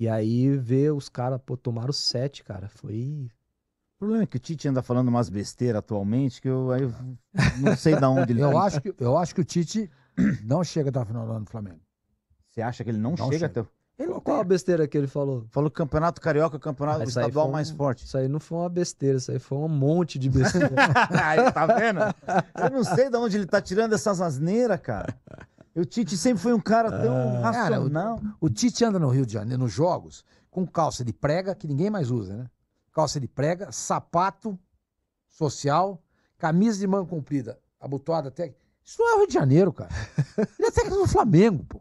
E aí ver os caras, pô, tomaram sete, cara. Foi. O problema é que o Tite anda falando umas besteiras atualmente, que eu, aí eu não sei de onde ele eu tá acho que Eu acho que o Tite não chega até o final do ano do Flamengo. Você acha que ele não, não chega, chega até Ele qual, qual é? a besteira que ele falou? Falou campeonato carioca, campeonato ah, estadual um, mais forte. Isso aí não foi uma besteira, isso aí foi um monte de besteira. aí, tá vendo? Eu não sei de onde ele tá tirando essas asneiras, cara o Tite sempre foi um cara tão ah. racional. Cara, o, o, Tite anda no Rio de Janeiro, nos jogos, com calça de prega, que ninguém mais usa, né? Calça de prega, sapato social, camisa de manga comprida, abotoada até. Isso não é o Rio de Janeiro, cara. Ele é técnico do Flamengo, pô.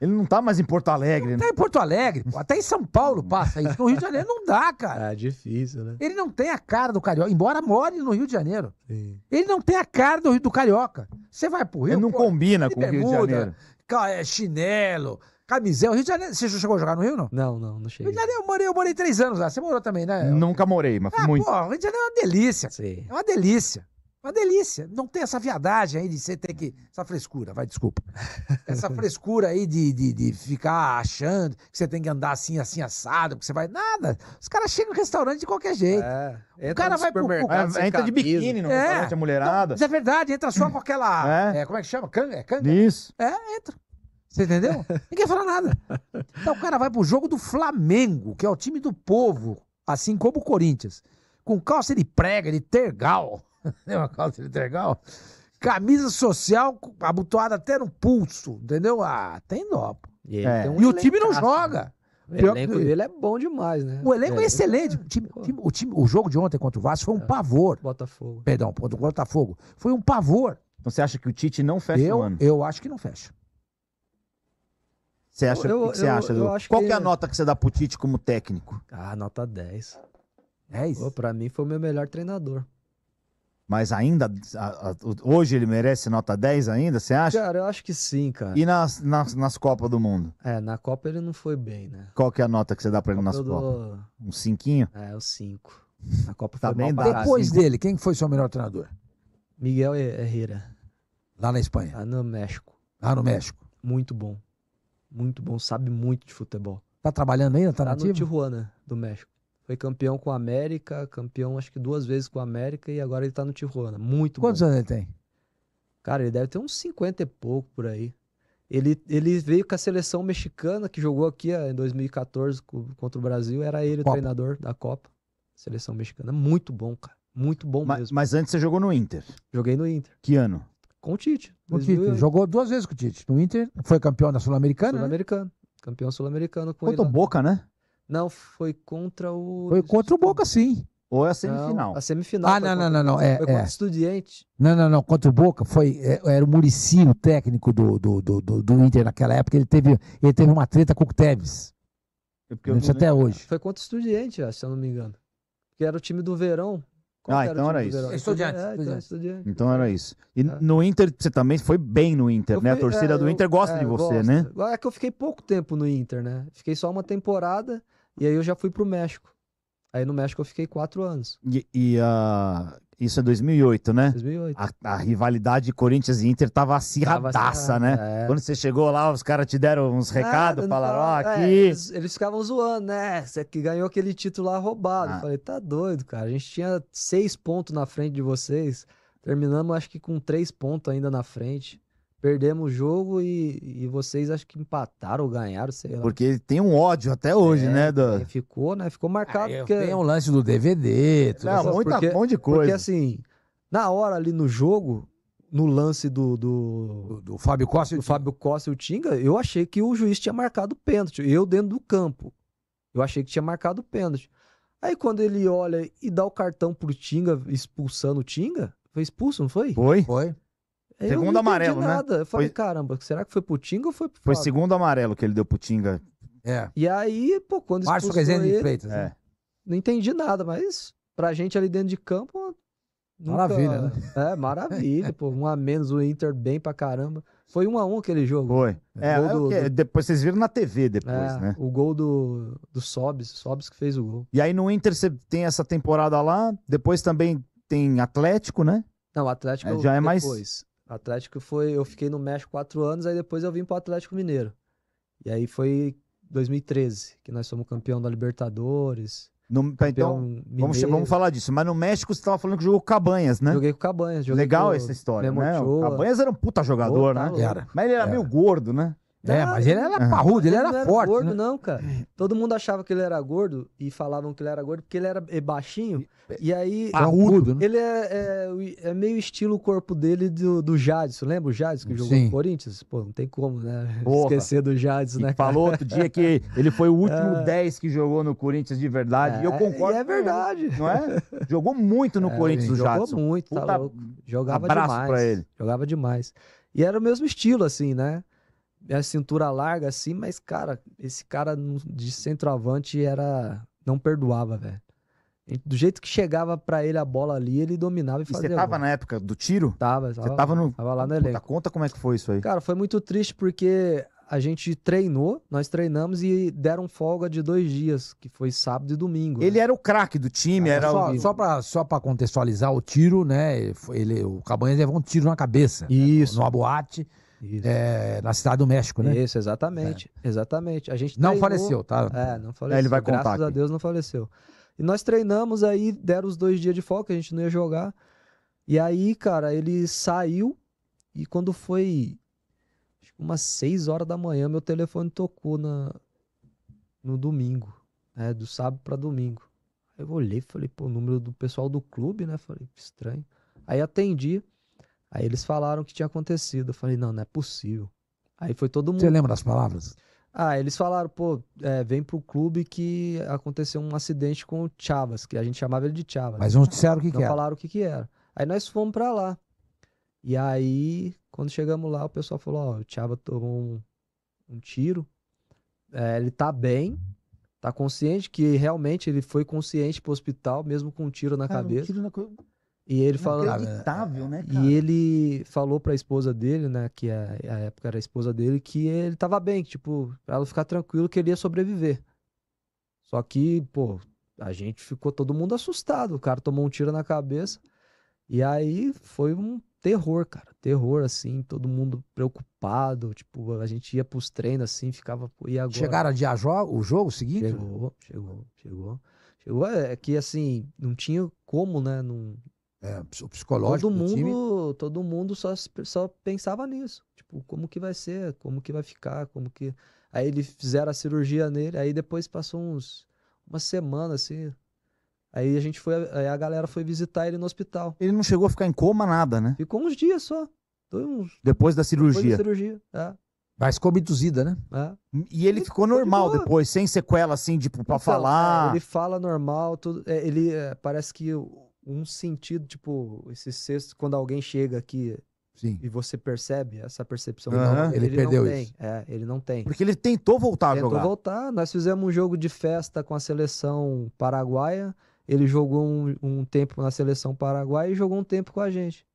Ele não tá mais em Porto Alegre, não tá né? Tá em Porto Alegre, pô. Até em São Paulo passa isso. No Rio de Janeiro não dá, cara. Ah, é difícil, né? Ele não tem a cara do carioca, embora more no Rio de Janeiro. Sim. Ele não tem a cara do, do carioca. Você vai pro Rio. Ele não pô, combina com o Rio de Janeiro. Ca... É, chinelo, camisão. Rio de Janeiro. Você chegou a jogar no Rio, não? Não, não, não cheguei. Rio de Janeiro, eu morei, eu morei três anos lá. Você morou também, né? Nunca morei, mas ah, muito. Pô, Rio de Janeiro é uma delícia. Sim. É uma delícia. Uma delícia. Não tem essa viadagem aí de você ter que. Essa frescura, vai, desculpa. Essa frescura aí de, de, de ficar achando que você tem que andar assim, assim, assado, porque você vai. Nada. Os caras chegam no restaurante de qualquer jeito. É, o cara vai pro. Entra de biquíni no é. restaurante, a mulherada. Não, mas é verdade, entra só com aquela. É. É, como é que chama? Canga? É canga? Isso. É, entra. Você entendeu? Ninguém fala nada. Então o cara vai pro jogo do Flamengo, que é o time do povo, assim como o Corinthians. Com calça de prega, de tergal né? Uma calça legal. Camisa social abotoada até no pulso, entendeu? Ah, tem nó. E, é. um e o time não joga. Né? O elenco dele é bom demais, né? O elenco é, é excelente. O, time, o, time, o, time, o, jogo de ontem contra o Vasco foi um é. pavor. Botafogo. Perdão, contra o Botafogo. Foi um pavor. Então você acha que o Tite não fecha eu, o ano? Eu acho que não fecha. Você acha, eu, que você acha? Qual que... é a nota que você dá pro Tite como técnico? Ah, nota 10. 10? Pô, pra mim foi o meu melhor treinador mas ainda a, a, hoje ele merece nota 10 ainda, você acha? Cara, eu acho que sim, cara. E nas, nas, nas Copas do Mundo? É, na Copa ele não foi bem, né? Qual que é a nota que você dá pra ele nas do... Copas? Um cinquinho? É, o um cinco. Na Copa tá foi bem Depois dele, quem foi seu melhor treinador? Miguel Herrera. Lá na Espanha? Lá no México. Lá no México? Muito bom. Muito bom, sabe muito de futebol. Tá trabalhando ainda? Tá, tá no Tijuana, do México. Foi campeão com o América, campeão acho que duas vezes com o América e agora ele tá no Tijuana. Muito Quantos bom. anos ele tem? Cara, ele deve ter uns 50 e pouco por aí. Ele, ele veio com a seleção mexicana que jogou aqui em 2014 contra o Brasil. Era ele Copa. o treinador da Copa. Seleção mexicana. Muito bom, cara. Muito bom mas, mesmo. Mas antes você jogou no Inter? Joguei no Inter. Que ano? Com o Tite. Com o Tite. Jogou duas vezes com o Tite. No Inter, foi campeão da Sul-Americana? Sul-Americana. Né? Campeão sul-americano com Contra ele. Contra Boca, né? Não, foi contra o. Foi contra o Boca, sim. Ou é a semifinal? Não, a semifinal. Ah, não, não, não, não. É, foi contra é. o Estudiante. Não, não, não. Contra o Boca foi. É, era o Murici, o técnico do, do, do, do, Inter naquela época. Ele teve, ele teve uma treta com o Tevez. É isso até hoje. Foi contra o Estudiante, se eu não me engano. Que era o time do verão. ah, era então era isso. É estudiante. É, então, estudiante. então era isso. E é. no Inter, você também foi bem no Inter, eu né? Fui, a torcida é, do Inter gosta de você, gosto. né? É que eu fiquei pouco tempo no Inter, né? Fiquei só uma temporada. E aí eu já fui pro México. Aí no México eu fiquei quatro anos. E, e uh, isso é 2008, né? 2008. A, a, rivalidade Corinthians e Inter tava acirradaça, tava acirrada, né? É. Quando você chegou lá, os caras te deram uns recados, ah, falaram, ó, é, aqui... É, eles, eles, ficavam zoando, né? Você que ganhou aquele título lá roubado. Ah. Eu falei, tá doido, cara. A gente tinha seis pontos na frente de vocês. Terminamos, acho que com três pontos ainda na frente perdemos o jogo e, e vocês acho que empataram ou ganharam, sei lá. Porque tem um ódio até hoje, é, né? Do... É, ficou, né? Ficou marcado. Ah, porque... Tem um lance do DVD, tudo Não, muita, porque, de coisa. Porque assim, na hora ali no jogo, no lance do. Do, do, do Fábio Costa do Fábio Costa e o Tinga, eu achei que o juiz tinha marcado pênalti. Eu dentro do campo. Eu achei que tinha marcado pênalti. Aí quando ele olha e dá o cartão pro Tinga, expulsando o Tinga, foi expulso, não foi? Foi. Foi segundo amarelo, né? Eu falei, foi... caramba, será que foi pro Tinga ou foi pro Foi segundo amarelo que ele deu pro Tinga. É. E aí, pô, quando Márcio Rezende ele, Freitas, né? é. Não entendi nada, mas pra gente ali dentro de campo. Nunca... Maravilha, né? É, maravilha, pô. Um a menos, o Inter bem pra caramba. Foi um a um aquele jogo. Foi. É, é do, do... depois vocês viram na TV depois, é, né? O gol do, do sobis sobis que fez o gol. E aí no Inter você tem essa temporada lá, depois também tem Atlético, né? Não, Atlético é, já é depois. mais Atlético foi. Eu fiquei no México quatro anos, aí depois eu vim pro Atlético Mineiro. E aí foi 2013, que nós somos campeão da Libertadores. No, tá, então, vamos, vamos, falar disso. Mas no México você estava falando que jogou com Cabanhas, né? Joguei com Cabanhas. Joguei Legal com essa história, né? O Cabanhas era um puta jogador, Pô, tá né? Era. Mas ele era, era, meio gordo, né? É, mas ele era parrudo, ele, ele era, não era forte. gordo, né? não, cara. É. Todo mundo achava que ele era gordo e falavam que ele era gordo porque ele era é, baixinho. E aí. É parrudo, né? Ele é, é, é, meio estilo o corpo dele do, do Jadson. Lembra o Jadson que Sim. jogou no Corinthians? Pô, não tem como, né? Porra. Esquecer do Jadson, né? Cara? Falou outro dia que ele foi o último é. 10 que jogou no Corinthians de verdade. É, e eu concordo. E é verdade. não é? Jogou muito no Corinthians o Jadson. Jogou muito, tá Puta, tá louco. Jogava abraço demais. Pra ele. Jogava demais. E era o mesmo estilo, assim, né? É a cintura larga assim, mas, cara, esse cara de centroavante era. Não perdoava, velho. Do jeito que chegava para ele a bola ali, ele dominava e, e fazia. Você tava na época do tiro? Tava, tava. Você tava no. Tava lá no elenco. Puta, conta como é que foi isso aí. Cara, foi muito triste porque a gente treinou, nós treinamos e deram folga de dois dias, que foi sábado e domingo. Ele né? era o craque do time, era só, o... só para só para contextualizar o tiro, né? Ele, o Cabanhas levou um tiro na cabeça, né? isso. Né? numa boate é, na cidade do México, né? Isso, exatamente. É. Exatamente. A gente não treinou, faleceu, tá? É, não faleceu. É, ele vai Graças contar. Graças a Deus não faleceu. E nós treinamos aí, deram os dois dias de folga, a gente não ia jogar. E aí, cara, ele saiu e quando foi umas 6 horas da manhã, meu telefone tocou na, no domingo, né? Do sábado para domingo. Eu olhei, falei, pô, o número do pessoal do clube, né? Falei, estranho. Aí atendi. Aí eles falaram o que tinha acontecido. Eu falei, não, não é possível. Aí foi todo mundo. Você lembra das palavras? Ah, eles falaram, pô, é, vem pro clube que aconteceu um acidente com o Chavas, que a gente chamava ele de Chavas. Mas não disseram o que, não que era. falaram o que, que era. Aí nós fomos pra lá. E aí, quando chegamos lá, o pessoal falou, ó, oh, o Chavas tomou um, um tiro. É, ele tá bem, tá consciente, que realmente ele foi consciente pro hospital, mesmo com um tiro na Cara, cabeça. Um tiro na cabeça e ele é fala, ah, né, cara? E ele falou pra esposa dele, né, que a, a época era a esposa dele, que ele tava bem, que, tipo, pra ela ficar tranquilo que ele ia sobreviver. Só que, pô, a gente ficou todo mundo assustado. O cara tomou um tiro na cabeça. E aí foi um terror, cara. Terror, assim, todo mundo preocupado. Tipo, a gente ia pros treinos, assim, ficava. E agora? Chegaram a dia o jogo seguinte? Chegou, chegou, chegou. Chegou. É que, assim, não tinha como, né? Não, é, o psicológico todo mundo, Todo mundo só, só pensava nisso. Tipo, como que vai ser, como que vai ficar, como que... Aí eles fizeram a cirurgia nele, aí depois passou uns... Uma semana, assim... Aí a gente foi... Aí a galera foi visitar ele no hospital. Ele não chegou a ficar em coma, nada, né? Ficou uns dias só. Uns... Depois da cirurgia. Depois da cirurgia, é. Mas ficou abduzida, né? É. E ele, ficou normal depois, sem sequela, assim, tipo, pra então, é, falar. ele fala normal, tudo. É, ele é, parece que um sentido, tipo, esse sexto, quando alguém chega aqui Sim. e você percebe essa percepção, uhum, não, ele, ele, perdeu não tem. Isso. É, ele não tem. Porque ele tentou voltar tentou a jogar. Tentou voltar. Nós fizemos um jogo de festa com a seleção paraguaia. Ele jogou um, um tempo na seleção paraguaia e jogou um tempo com a gente.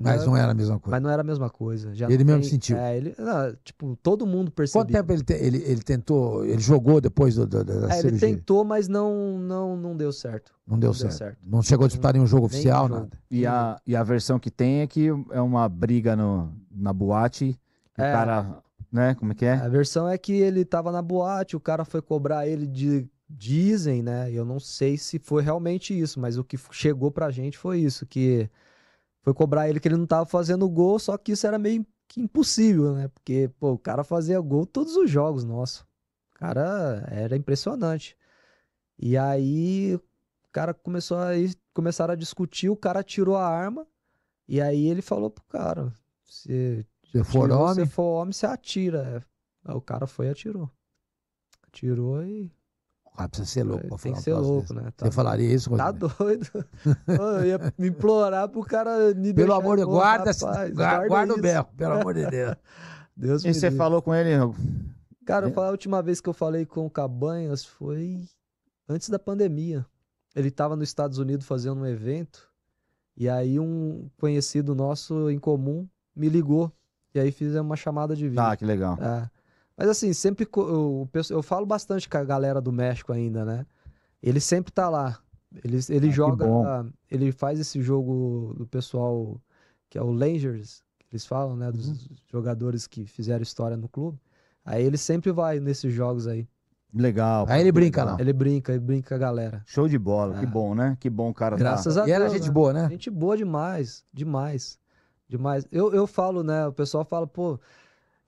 Mas é não, era a mesma coisa. Mas não era a mesma coisa. Já ele mesmo tem, sentiu. É, ele, não, ah, tipo, todo mundo percebeu. Quanto tempo ele, te, ele, ele tentou, ele jogou depois do, do, da é, cirurgia? Ele tentou, mas não, não, não deu certo. Não, não deu, certo. Não chegou a disputar nenhum jogo oficial, jogo. nada. E a, e a versão que tem é que é uma briga no, na boate. É, o cara, né, como é que é? A versão é que ele tava na boate, o cara foi cobrar ele de dizem, né? Eu não sei se foi realmente isso, mas o que chegou pra gente foi isso, que foi cobrar ele que ele não tava fazendo gol, só que isso era meio que impossível, né? Porque, pô, o cara fazia gol todos os jogos, nosso. O cara era impressionante. E aí o cara começou a ir, começaram a discutir, o cara tirou a arma, e aí ele falou pro cara: se se for homem, se for homem, você atira. Aí é, o cara foi e atirou. Atirou e ah, precisa ser louco é, pra Tem que ser louco, desse. né? Tá, eu falaria isso com Tá doido. eu ia me implorar pro cara me Pelo amor de Deus, guarda, guarda, guarda o berro, pelo amor de Deus. Deus e você Deus. falou com ele, Cara, é. a última vez que eu falei com o Cabanhas foi antes da pandemia. Ele estava nos Estados Unidos fazendo um evento e aí um conhecido nosso em comum me ligou e aí fizemos uma chamada de vídeo. Ah, que legal. É. Mas assim, sempre eu, eu falo bastante com a galera do México ainda, né? Ele sempre tá lá. Ele, ele ah, joga, ele faz esse jogo do pessoal que é o Langers, eles falam, né? Dos uhum. jogadores que fizeram história no clube. Aí ele sempre vai nesses jogos aí. Legal. Aí ele brinca lá. Ele brinca, ele brinca com a galera. Show de bola, que ah. bom, né? Que bom o cara tá. Graças tá. a Deus. E era gente né? boa, né? Gente boa demais, demais, demais. Eu, eu falo, né? O pessoal fala, pô,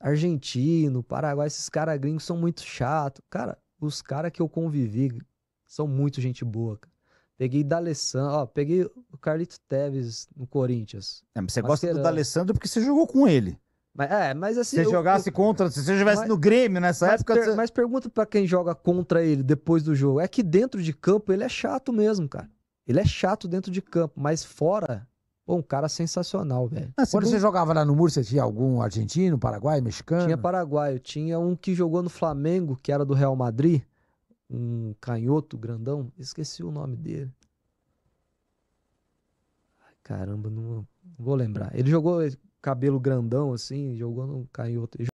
argentino, Paraguai, esses caras gringos são muito chato. Cara, os caras que eu convivi são muito gente boa, cara. Peguei D'Alessandro, ó, peguei o Carlito Teves no Corinthians. É, você gosta do D'Alessandro porque você jogou com ele. Mas, é, mas assim. Se você jogasse eu, contra, se você estivesse no Grêmio nessa mas época. Per, você... Mas pergunta para quem joga contra ele depois do jogo. É que dentro de campo ele é chato mesmo, cara. Ele é chato dentro de campo, mas fora Pô, um cara sensacional, velho. Ah, Quando você jogava lá no Murcia, tinha algum argentino, paraguai, mexicano? Tinha paraguaio. Tinha um que jogou no Flamengo, que era do Real Madrid. Um canhoto grandão. Esqueci o nome dele. Caramba, não vou lembrar. Ele jogou cabelo grandão, assim, jogou no canhoto.